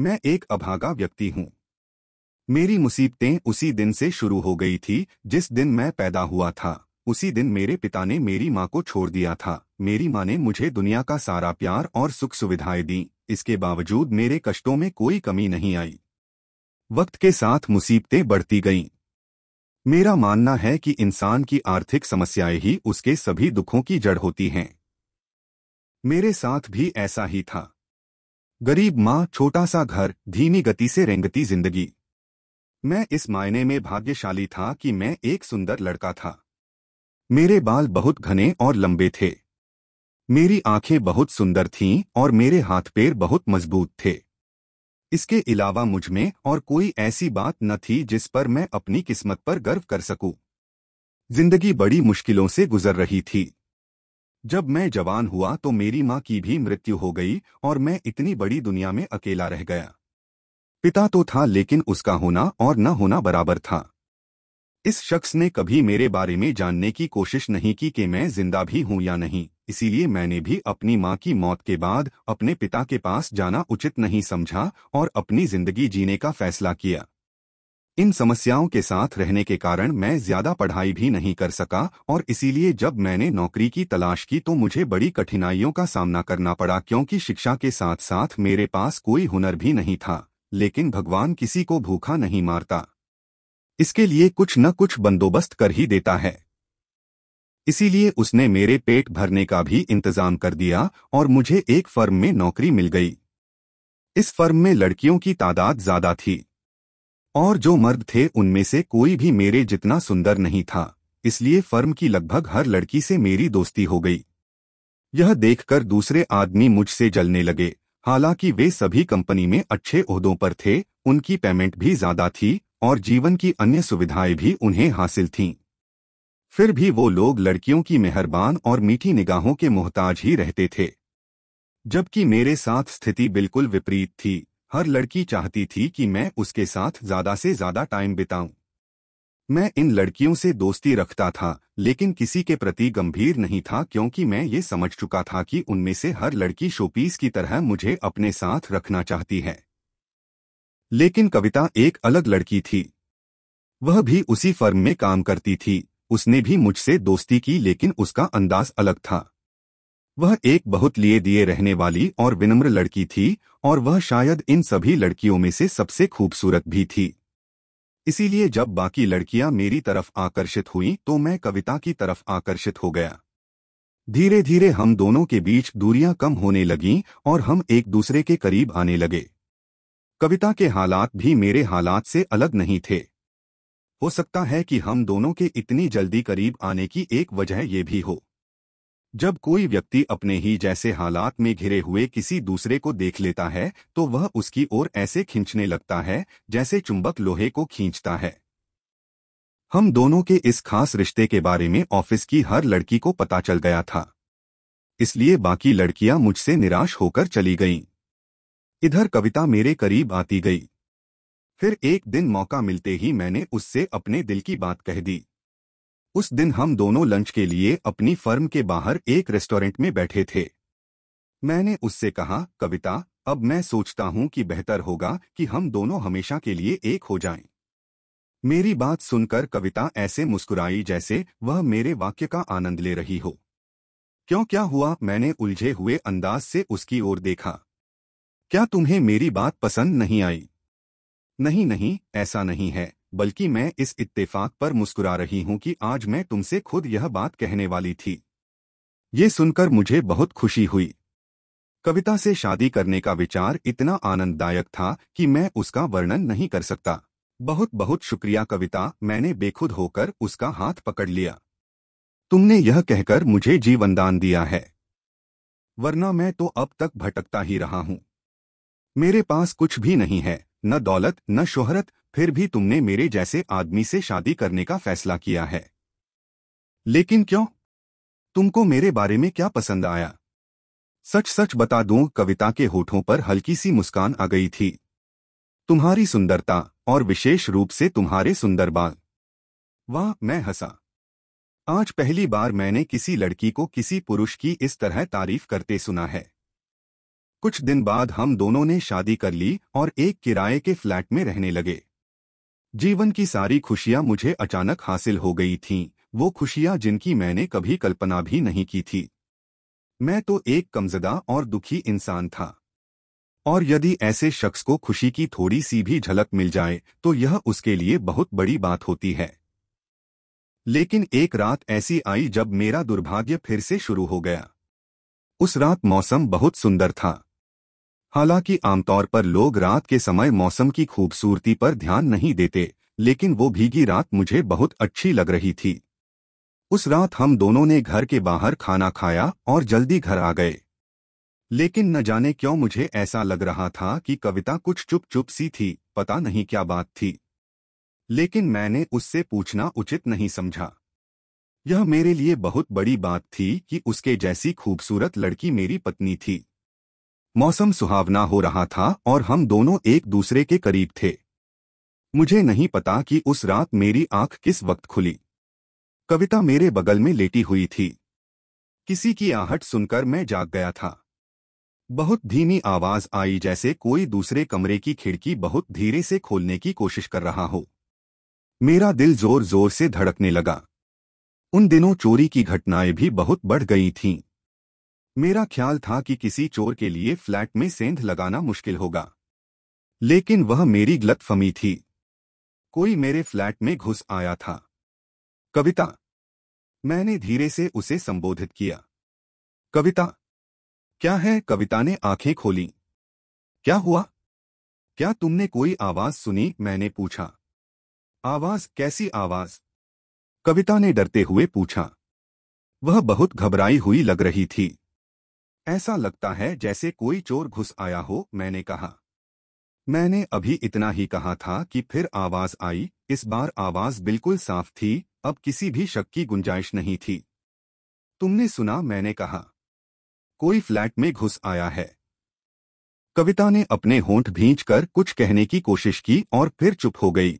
मैं एक अभागा व्यक्ति हूँ मेरी मुसीबतें उसी दिन से शुरू हो गई थी जिस दिन मैं पैदा हुआ था उसी दिन मेरे पिता ने मेरी माँ को छोड़ दिया था मेरी माँ ने मुझे दुनिया का सारा प्यार और सुख सुविधाएं दी इसके बावजूद मेरे कष्टों में कोई कमी नहीं आई वक्त के साथ मुसीबतें बढ़ती गईं मेरा मानना है कि इंसान की आर्थिक समस्याएं ही उसके सभी दुखों की जड़ होती हैं मेरे साथ भी ऐसा ही था गरीब माँ छोटा सा घर धीमी गति से रेंगती जिंदगी मैं इस मायने में भाग्यशाली था कि मैं एक सुंदर लड़का था मेरे बाल बहुत घने और लंबे थे मेरी आंखें बहुत सुंदर थीं और मेरे हाथ पैर बहुत मजबूत थे इसके अलावा मुझ में और कोई ऐसी बात न थी जिस पर मैं अपनी किस्मत पर गर्व कर सकूं। जिंदगी बड़ी मुश्किलों से गुजर रही थी जब मैं जवान हुआ तो मेरी माँ की भी मृत्यु हो गई और मैं इतनी बड़ी दुनिया में अकेला रह गया पिता तो था लेकिन उसका होना और न होना बराबर था इस शख्स ने कभी मेरे बारे में जानने की कोशिश नहीं की कि मैं जिंदा भी हूं या नहीं इसीलिए मैंने भी अपनी माँ की मौत के बाद अपने पिता के पास जाना उचित नहीं समझा और अपनी जिंदगी जीने का फैसला किया इन समस्याओं के साथ रहने के कारण मैं ज्यादा पढ़ाई भी नहीं कर सका और इसीलिए जब मैंने नौकरी की तलाश की तो मुझे बड़ी कठिनाइयों का सामना करना पड़ा क्योंकि शिक्षा के साथ साथ मेरे पास कोई हुनर भी नहीं था लेकिन भगवान किसी को भूखा नहीं मारता इसके लिए कुछ न कुछ बंदोबस्त कर ही देता है इसीलिए उसने मेरे पेट भरने का भी इंतजाम कर दिया और मुझे एक फर्म में नौकरी मिल गई इस फर्म में लड़कियों की तादाद ज्यादा थी और जो मर्द थे उनमें से कोई भी मेरे जितना सुंदर नहीं था इसलिए फर्म की लगभग हर लड़की से मेरी दोस्ती हो गई यह देखकर दूसरे आदमी मुझसे जलने लगे हालांकि वे सभी कंपनी में अच्छे उहदों पर थे उनकी पेमेंट भी ज्यादा थी और जीवन की अन्य सुविधाएं भी उन्हें हासिल थीं फिर भी वो लोग लड़कियों की मेहरबान और मीठी निगाहों के मोहताज ही रहते थे जबकि मेरे साथ स्थिति बिल्कुल विपरीत थी हर लड़की चाहती थी कि मैं उसके साथ ज्यादा से ज्यादा टाइम बिताऊं। मैं इन लड़कियों से दोस्ती रखता था लेकिन किसी के प्रति गंभीर नहीं था क्योंकि मैं ये समझ चुका था कि उनमें से हर लड़की शोपीस की तरह मुझे अपने साथ रखना चाहती है लेकिन कविता एक अलग लड़की थी वह भी उसी फर्म में काम करती थी उसने भी मुझसे दोस्ती की लेकिन उसका अंदाज अलग था वह एक बहुत लिए दिए रहने वाली और विनम्र लड़की थी और वह शायद इन सभी लड़कियों में से सबसे खूबसूरत भी थी इसीलिए जब बाकी लड़कियां मेरी तरफ आकर्षित हुईं तो मैं कविता की तरफ आकर्षित हो गया धीरे धीरे हम दोनों के बीच दूरियां कम होने लगीं और हम एक दूसरे के करीब आने लगे कविता के हालात भी मेरे हालात से अलग नहीं थे हो सकता है कि हम दोनों के इतनी जल्दी करीब आने की एक वजह ये भी हो जब कोई व्यक्ति अपने ही जैसे हालात में घिरे हुए किसी दूसरे को देख लेता है तो वह उसकी ओर ऐसे खींचने लगता है जैसे चुंबक लोहे को खींचता है हम दोनों के इस खास रिश्ते के बारे में ऑफिस की हर लड़की को पता चल गया था इसलिए बाकी लड़कियां मुझसे निराश होकर चली गईं। इधर कविता मेरे करीब आती गई फिर एक दिन मौका मिलते ही मैंने उससे अपने दिल की बात कह दी उस दिन हम दोनों लंच के लिए अपनी फर्म के बाहर एक रेस्टोरेंट में बैठे थे मैंने उससे कहा कविता अब मैं सोचता हूं कि बेहतर होगा कि हम दोनों हमेशा के लिए एक हो जाएं। मेरी बात सुनकर कविता ऐसे मुस्कुराई जैसे वह मेरे वाक्य का आनंद ले रही हो क्यों क्या हुआ मैंने उलझे हुए अंदाज से उसकी ओर देखा क्या तुम्हें मेरी बात पसंद नहीं आई नहीं नहीं ऐसा नहीं है बल्कि मैं इस इत्तेफाक पर मुस्कुरा रही हूं कि आज मैं तुमसे खुद यह बात कहने वाली थी ये सुनकर मुझे बहुत खुशी हुई कविता से शादी करने का विचार इतना आनंददायक था कि मैं उसका वर्णन नहीं कर सकता बहुत बहुत शुक्रिया कविता मैंने बेखुद होकर उसका हाथ पकड़ लिया तुमने यह कहकर मुझे जीवनदान दिया है वरना मैं तो अब तक भटकता ही रहा हूं मेरे पास कुछ भी नहीं है न दौलत न शोहरत फिर भी तुमने मेरे जैसे आदमी से शादी करने का फैसला किया है लेकिन क्यों तुमको मेरे बारे में क्या पसंद आया सच सच बता दूं कविता के होठों पर हल्की सी मुस्कान आ गई थी तुम्हारी सुंदरता और विशेष रूप से तुम्हारे सुंदर बाल वाह मैं हंसा आज पहली बार मैंने किसी लड़की को किसी पुरुष की इस तरह तारीफ करते सुना है कुछ दिन बाद हम दोनों ने शादी कर ली और एक किराए के फ्लैट में रहने लगे जीवन की सारी खुशियां मुझे अचानक हासिल हो गई थीं वो खुशियां जिनकी मैंने कभी कल्पना भी नहीं की थी मैं तो एक कमजदा और दुखी इंसान था और यदि ऐसे शख्स को खुशी की थोड़ी सी भी झलक मिल जाए तो यह उसके लिए बहुत बड़ी बात होती है लेकिन एक रात ऐसी आई जब मेरा दुर्भाग्य फिर से शुरू हो गया उस रात मौसम बहुत सुंदर था हालांकि आमतौर पर लोग रात के समय मौसम की खूबसूरती पर ध्यान नहीं देते लेकिन वो भीगी रात मुझे बहुत अच्छी लग रही थी उस रात हम दोनों ने घर के बाहर खाना खाया और जल्दी घर आ गए लेकिन न जाने क्यों मुझे ऐसा लग रहा था कि कविता कुछ चुप चुप सी थी पता नहीं क्या बात थी लेकिन मैंने उससे पूछना उचित नहीं समझा यह मेरे लिए बहुत बड़ी बात थी कि उसके जैसी खूबसूरत लड़की मेरी पत्नी थी मौसम सुहावना हो रहा था और हम दोनों एक दूसरे के करीब थे मुझे नहीं पता कि उस रात मेरी आंख किस वक्त खुली कविता मेरे बगल में लेटी हुई थी किसी की आहट सुनकर मैं जाग गया था बहुत धीमी आवाज आई जैसे कोई दूसरे कमरे की खिड़की बहुत धीरे से खोलने की कोशिश कर रहा हो मेरा दिल जोर जोर से धड़कने लगा उन दिनों चोरी की घटनाएं भी बहुत बढ़ गई थीं। मेरा ख्याल था कि किसी चोर के लिए फ्लैट में सेंध लगाना मुश्किल होगा लेकिन वह मेरी गलतफहमी थी कोई मेरे फ्लैट में घुस आया था कविता मैंने धीरे से उसे संबोधित किया कविता क्या है कविता ने आंखें खोली क्या हुआ क्या तुमने कोई आवाज सुनी मैंने पूछा आवाज कैसी आवाज कविता ने डरते हुए पूछा वह बहुत घबराई हुई लग रही थी ऐसा लगता है जैसे कोई चोर घुस आया हो मैंने कहा मैंने अभी इतना ही कहा था कि फिर आवाज आई इस बार आवाज बिल्कुल साफ थी अब किसी भी शक की गुंजाइश नहीं थी तुमने सुना मैंने कहा कोई फ्लैट में घुस आया है कविता ने अपने होंठ भींचकर कुछ कहने की कोशिश की और फिर चुप हो गई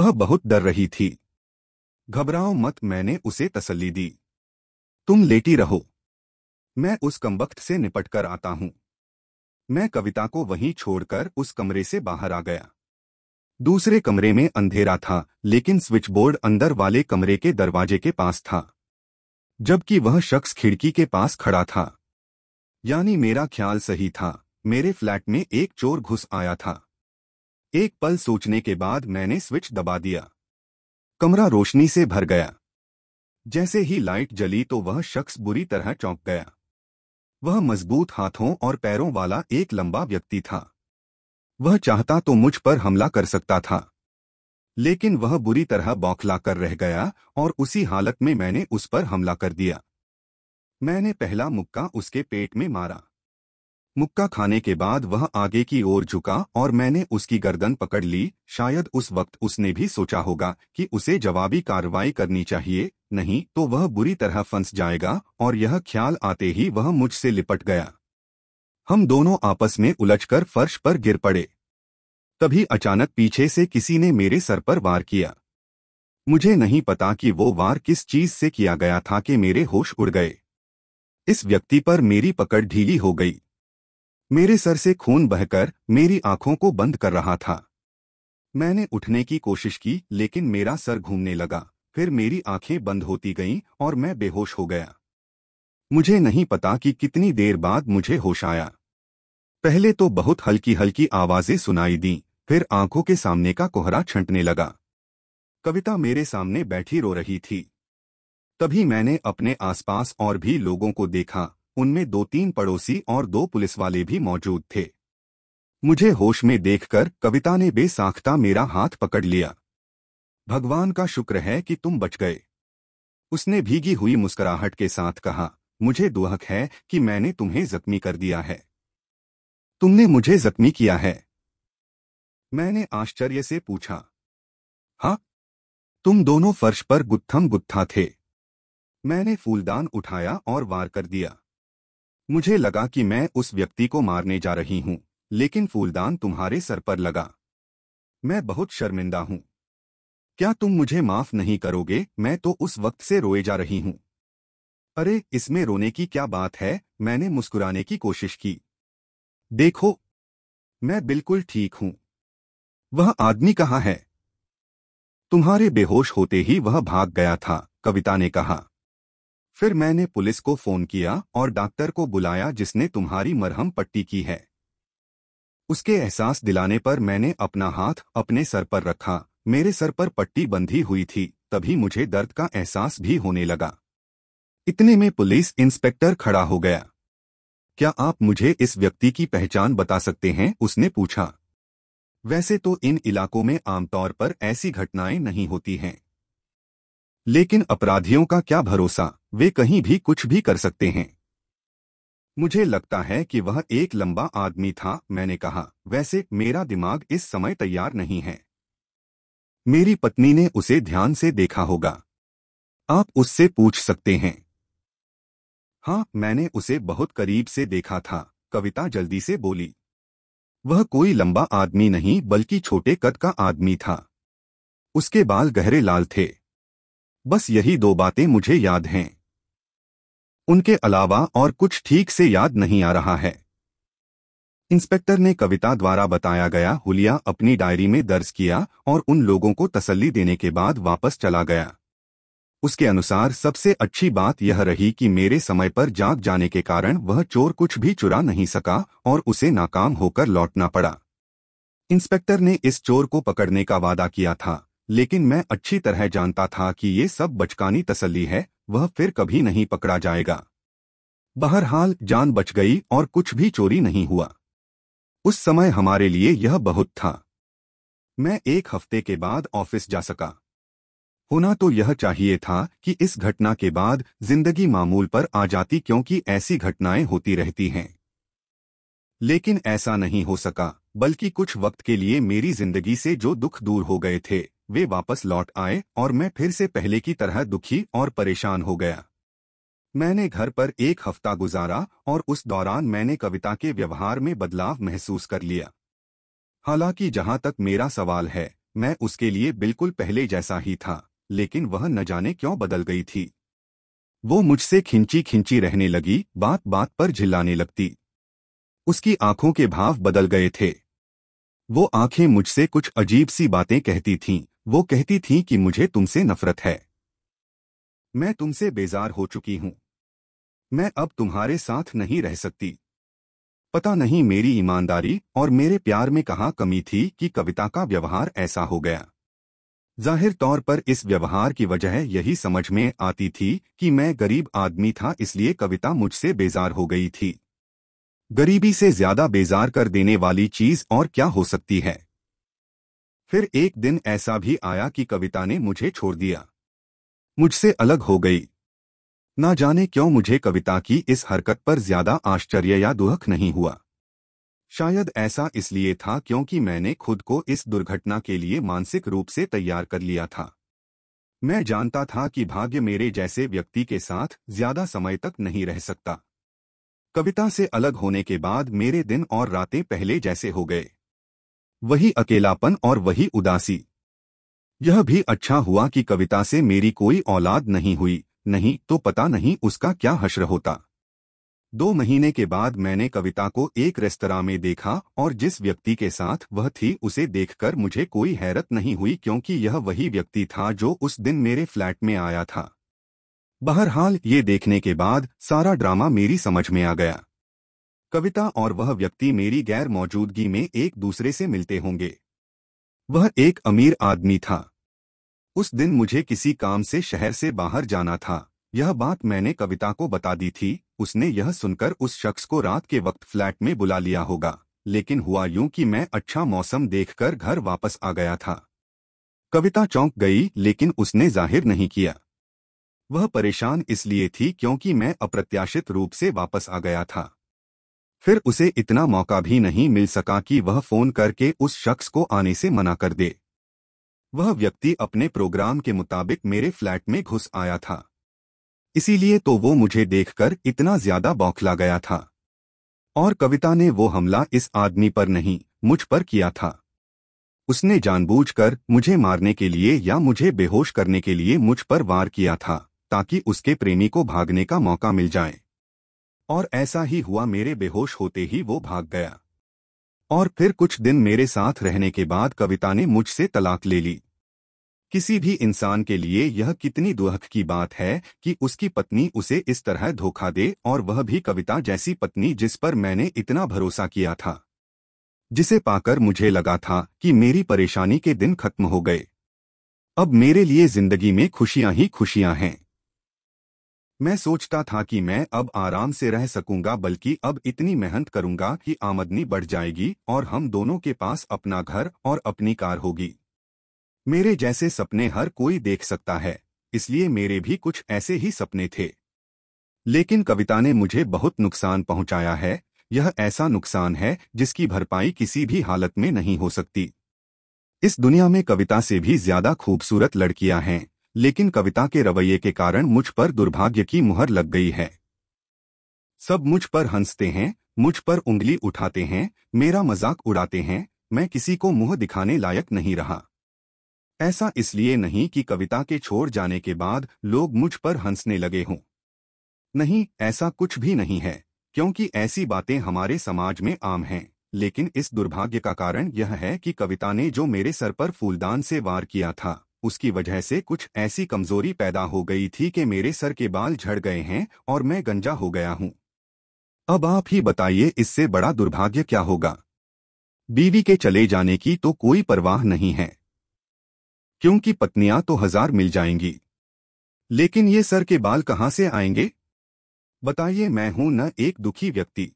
वह बहुत डर रही थी घबराओ मत मैंने उसे तसल्ली दी तुम लेटी रहो मैं उस कमबख्त से निपट कर आता हूं मैं कविता को वहीं छोड़कर उस कमरे से बाहर आ गया दूसरे कमरे में अंधेरा था लेकिन स्विच बोर्ड अंदर वाले कमरे के दरवाजे के पास था जबकि वह शख्स खिड़की के पास खड़ा था यानी मेरा ख्याल सही था मेरे फ्लैट में एक चोर घुस आया था एक पल सोचने के बाद मैंने स्विच दबा दिया कमरा रोशनी से भर गया जैसे ही लाइट जली तो वह शख्स बुरी तरह चौंक गया वह मजबूत हाथों और पैरों वाला एक लंबा व्यक्ति था वह चाहता तो मुझ पर हमला कर सकता था लेकिन वह बुरी तरह बौखला कर रह गया और उसी हालत में मैंने उस पर हमला कर दिया मैंने पहला मुक्का उसके पेट में मारा मुक्का खाने के बाद वह आगे की ओर झुका और मैंने उसकी गर्दन पकड़ ली शायद उस वक्त उसने भी सोचा होगा कि उसे जवाबी कार्रवाई करनी चाहिए नहीं तो वह बुरी तरह फंस जाएगा और यह ख्याल आते ही वह मुझसे लिपट गया हम दोनों आपस में उलझकर फर्श पर गिर पड़े तभी अचानक पीछे से किसी ने मेरे सर पर वार किया मुझे नहीं पता कि वो वार किस चीज से किया गया था कि मेरे होश उड़ गए इस व्यक्ति पर मेरी पकड़ ढीली हो गई मेरे सर से खून बहकर मेरी आंखों को बंद कर रहा था मैंने उठने की कोशिश की लेकिन मेरा सर घूमने लगा फिर मेरी आंखें बंद होती गईं और मैं बेहोश हो गया मुझे नहीं पता कि कितनी देर बाद मुझे होश आया पहले तो बहुत हल्की हल्की आवाजें सुनाई दीं फिर आंखों के सामने का कोहरा छंटने लगा कविता मेरे सामने बैठी रो रही थी तभी मैंने अपने आसपास और भी लोगों को देखा उनमें दो तीन पड़ोसी और दो पुलिस वाले भी मौजूद थे मुझे होश में देखकर कविता ने बेसाख्ता मेरा हाथ पकड़ लिया भगवान का शुक्र है कि तुम बच गए उसने भीगी हुई मुस्कुराहट के साथ कहा मुझे दुहक है कि मैंने तुम्हें जख्मी कर दिया है तुमने मुझे जख्मी किया है मैंने आश्चर्य से पूछा हाँ तुम दोनों फर्श पर गुत्थम गुत्था थे मैंने फूलदान उठाया और वार कर दिया मुझे लगा कि मैं उस व्यक्ति को मारने जा रही हूं लेकिन फूलदान तुम्हारे सर पर लगा मैं बहुत शर्मिंदा हूं क्या तुम मुझे माफ नहीं करोगे मैं तो उस वक्त से रोए जा रही हूं अरे इसमें रोने की क्या बात है मैंने मुस्कुराने की कोशिश की देखो मैं बिल्कुल ठीक हूं वह आदमी कहाँ है तुम्हारे बेहोश होते ही वह भाग गया था कविता ने कहा फिर मैंने पुलिस को फोन किया और डॉक्टर को बुलाया जिसने तुम्हारी मरहम पट्टी की है उसके एहसास दिलाने पर मैंने अपना हाथ अपने सर पर रखा मेरे सर पर पट्टी बंधी हुई थी तभी मुझे दर्द का एहसास भी होने लगा इतने में पुलिस इंस्पेक्टर खड़ा हो गया क्या आप मुझे इस व्यक्ति की पहचान बता सकते हैं उसने पूछा वैसे तो इन इलाकों में आमतौर पर ऐसी घटनाएं नहीं होती हैं लेकिन अपराधियों का क्या भरोसा वे कहीं भी कुछ भी कर सकते हैं मुझे लगता है कि वह एक लंबा आदमी था मैंने कहा वैसे मेरा दिमाग इस समय तैयार नहीं है मेरी पत्नी ने उसे ध्यान से देखा होगा आप उससे पूछ सकते हैं हाँ मैंने उसे बहुत करीब से देखा था कविता जल्दी से बोली वह कोई लंबा आदमी नहीं बल्कि छोटे कद का आदमी था उसके बाल गहरे लाल थे बस यही दो बातें मुझे याद हैं उनके अलावा और कुछ ठीक से याद नहीं आ रहा है इंस्पेक्टर ने कविता द्वारा बताया गया हुलिया अपनी डायरी में दर्ज किया और उन लोगों को तसल्ली देने के बाद वापस चला गया उसके अनुसार सबसे अच्छी बात यह रही कि मेरे समय पर जाग जाने के कारण वह चोर कुछ भी चुरा नहीं सका और उसे नाकाम होकर लौटना पड़ा इंस्पेक्टर ने इस चोर को पकड़ने का वादा किया था लेकिन मैं अच्छी तरह जानता था कि ये सब बचकानी तसल्ली है वह फिर कभी नहीं पकड़ा जाएगा बहरहाल जान बच गई और कुछ भी चोरी नहीं हुआ उस समय हमारे लिए यह बहुत था मैं एक हफ्ते के बाद ऑफिस जा सका होना तो यह चाहिए था कि इस घटना के बाद जिंदगी मामूल पर आ जाती क्योंकि ऐसी घटनाएं होती रहती हैं लेकिन ऐसा नहीं हो सका बल्कि कुछ वक्त के लिए मेरी जिंदगी से जो दुख दूर हो गए थे वे वापस लौट आए और मैं फिर से पहले की तरह दुखी और परेशान हो गया मैंने घर पर एक हफ्ता गुजारा और उस दौरान मैंने कविता के व्यवहार में बदलाव महसूस कर लिया हालांकि जहां तक मेरा सवाल है मैं उसके लिए बिल्कुल पहले जैसा ही था लेकिन वह न जाने क्यों बदल गई थी वो मुझसे खिंची खिंची रहने लगी बात बात पर झिल्लाने लगती उसकी आंखों के भाव बदल गए थे वो आंखें मुझसे कुछ अजीब सी बातें कहती थीं वो कहती थीं कि मुझे तुमसे नफरत है मैं तुमसे बेजार हो चुकी हूं मैं अब तुम्हारे साथ नहीं रह सकती पता नहीं मेरी ईमानदारी और मेरे प्यार में कहा कमी थी कि कविता का व्यवहार ऐसा हो गया जाहिर तौर पर इस व्यवहार की वजह यही समझ में आती थी कि मैं गरीब आदमी था इसलिए कविता मुझसे बेजार हो गई थी गरीबी से ज्यादा बेजार कर देने वाली चीज और क्या हो सकती है फिर एक दिन ऐसा भी आया कि कविता ने मुझे छोड़ दिया मुझसे अलग हो गई ना जाने क्यों मुझे कविता की इस हरकत पर ज्यादा आश्चर्य या दुहक नहीं हुआ शायद ऐसा इसलिए था क्योंकि मैंने खुद को इस दुर्घटना के लिए मानसिक रूप से तैयार कर लिया था मैं जानता था कि भाग्य मेरे जैसे व्यक्ति के साथ ज्यादा समय तक नहीं रह सकता कविता से अलग होने के बाद मेरे दिन और रातें पहले जैसे हो गए वही अकेलापन और वही उदासी यह भी अच्छा हुआ कि कविता से मेरी कोई औलाद नहीं हुई नहीं तो पता नहीं उसका क्या हश्र होता दो महीने के बाद मैंने कविता को एक रेस्तरा में देखा और जिस व्यक्ति के साथ वह थी उसे देखकर मुझे कोई हैरत नहीं हुई क्योंकि यह वही व्यक्ति था जो उस दिन मेरे फ्लैट में आया था बहरहाल ये देखने के बाद सारा ड्रामा मेरी समझ में आ गया कविता और वह व्यक्ति मेरी गैर मौजूदगी में एक दूसरे से मिलते होंगे वह एक अमीर आदमी था उस दिन मुझे किसी काम से शहर से बाहर जाना था यह बात मैंने कविता को बता दी थी उसने यह सुनकर उस शख्स को रात के वक्त फ्लैट में बुला लिया होगा लेकिन हुआ यूं कि मैं अच्छा मौसम देखकर घर वापस आ गया था कविता चौंक गई लेकिन उसने जाहिर नहीं किया वह परेशान इसलिए थी क्योंकि मैं अप्रत्याशित रूप से वापस आ गया था फिर उसे इतना मौका भी नहीं मिल सका कि वह फोन करके उस शख्स को आने से मना कर दे वह व्यक्ति अपने प्रोग्राम के मुताबिक मेरे फ्लैट में घुस आया था इसीलिए तो वो मुझे देखकर इतना ज्यादा बौखला गया था और कविता ने वो हमला इस आदमी पर नहीं मुझ पर किया था उसने जानबूझकर मुझे मारने के लिए या मुझे बेहोश करने के लिए मुझ पर वार किया था ताकि उसके प्रेमी को भागने का मौका मिल जाए और ऐसा ही हुआ मेरे बेहोश होते ही वो भाग गया और फिर कुछ दिन मेरे साथ रहने के बाद कविता ने मुझसे तलाक ले ली किसी भी इंसान के लिए यह कितनी दुहक की बात है कि उसकी पत्नी उसे इस तरह धोखा दे और वह भी कविता जैसी पत्नी जिस पर मैंने इतना भरोसा किया था जिसे पाकर मुझे लगा था कि मेरी परेशानी के दिन खत्म हो गए अब मेरे लिए जिंदगी में खुशियां ही खुशियां हैं मैं सोचता था कि मैं अब आराम से रह सकूंगा बल्कि अब इतनी मेहनत करूंगा कि आमदनी बढ़ जाएगी और हम दोनों के पास अपना घर और अपनी कार होगी मेरे जैसे सपने हर कोई देख सकता है इसलिए मेरे भी कुछ ऐसे ही सपने थे लेकिन कविता ने मुझे बहुत नुकसान पहुंचाया है यह ऐसा नुकसान है जिसकी भरपाई किसी भी हालत में नहीं हो सकती इस दुनिया में कविता से भी ज्यादा खूबसूरत लड़कियां हैं लेकिन कविता के रवैये के कारण मुझ पर दुर्भाग्य की मुहर लग गई है सब मुझ पर हंसते हैं मुझ पर उंगली उठाते हैं मेरा मजाक उड़ाते हैं मैं किसी को मुंह दिखाने लायक नहीं रहा ऐसा इसलिए नहीं कि कविता के छोड़ जाने के बाद लोग मुझ पर हंसने लगे हों नहीं ऐसा कुछ भी नहीं है क्योंकि ऐसी बातें हमारे समाज में आम हैं लेकिन इस दुर्भाग्य का कारण यह है कि कविता ने जो मेरे सर पर फूलदान से वार किया था उसकी वजह से कुछ ऐसी कमजोरी पैदा हो गई थी कि मेरे सर के बाल झड़ गए हैं और मैं गंजा हो गया हूं अब आप ही बताइए इससे बड़ा दुर्भाग्य क्या होगा बीवी के चले जाने की तो कोई परवाह नहीं है क्योंकि पत्नियां तो हजार मिल जाएंगी लेकिन ये सर के बाल कहां से आएंगे बताइए मैं हूं न एक दुखी व्यक्ति